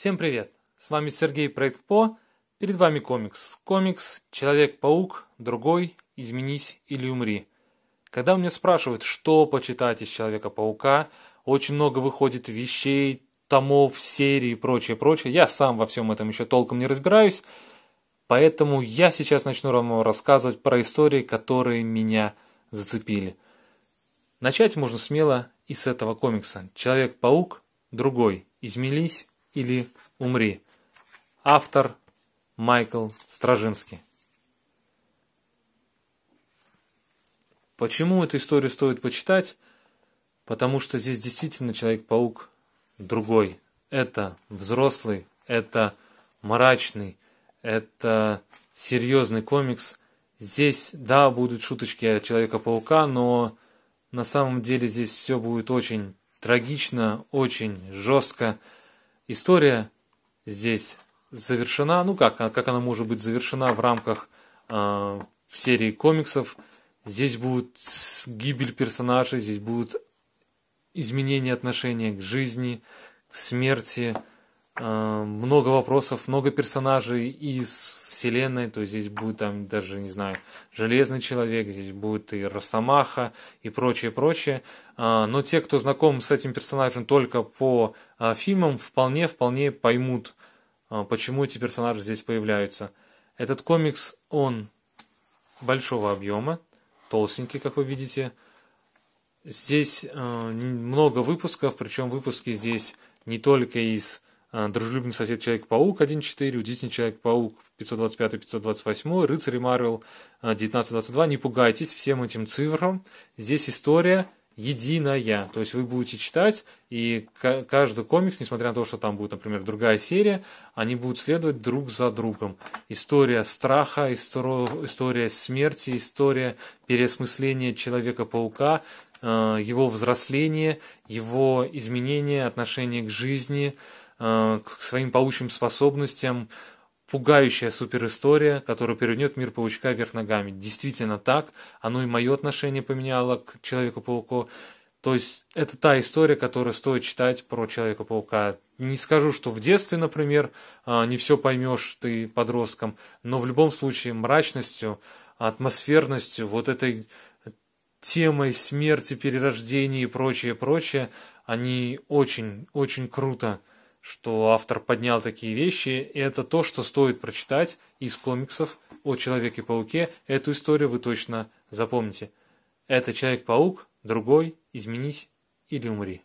Всем привет! С вами Сергей Проект По. Перед вами комикс. Комикс «Человек-паук. Другой. Изменись или умри». Когда мне спрашивают, что почитать из Человека-паука, очень много выходит вещей, томов, серий и прочее, прочее. Я сам во всем этом еще толком не разбираюсь, поэтому я сейчас начну вам рассказывать про истории, которые меня зацепили. Начать можно смело и с этого комикса. Человек-паук, другой. Изменились или умри. Автор Майкл Стражинский. Почему эту историю стоит почитать? Потому что здесь действительно Человек-паук другой. Это взрослый, это мрачный, это серьезный комикс. Здесь, да, будут шуточки о Человека-паука, но на самом деле здесь все будет очень трагично, очень жестко история здесь завершена, ну как, как она может быть завершена в рамках э, серии комиксов. Здесь будет гибель персонажей, здесь будут изменения отношения к жизни, к смерти, э, много вопросов, много персонажей из вселенной, то здесь будет там даже, не знаю, Железный Человек, здесь будет и Росомаха и прочее, прочее. А, но те, кто знаком с этим персонажем только по а, фильмам, вполне, вполне поймут, а, почему эти персонажи здесь появляются. Этот комикс, он большого объема, толстенький, как вы видите. Здесь много выпусков, причем выпуски здесь не только из а, дружелюбный сосед Человек-паук 1.4, Удивительный Человек-паук 525-528, Рыцарь Марвел 19.22. А, Не пугайтесь всем этим цифрам. Здесь история единая. То есть вы будете читать, и каждый комикс, несмотря на то, что там будет, например, другая серия, они будут следовать друг за другом. История страха, история смерти, история переосмысления Человека-паука, а, его взросление, его изменение, отношение к жизни – Э, к своим паучьим способностям, пугающая суперистория, которая перевернет мир паучка вверх ногами. Действительно так, оно и мое отношение поменяло к Человеку-пауку. То есть это та история, которая стоит читать про Человека-паука. Не скажу, что в детстве, например, э, не все поймешь ты подростком, но в любом случае мрачностью, атмосферностью, вот этой темой смерти, перерождения и прочее, прочее, они очень, очень круто что автор поднял такие вещи, и это то, что стоит прочитать из комиксов о Человеке-пауке. Эту историю вы точно запомните. Это Человек-паук, другой, изменись или умри.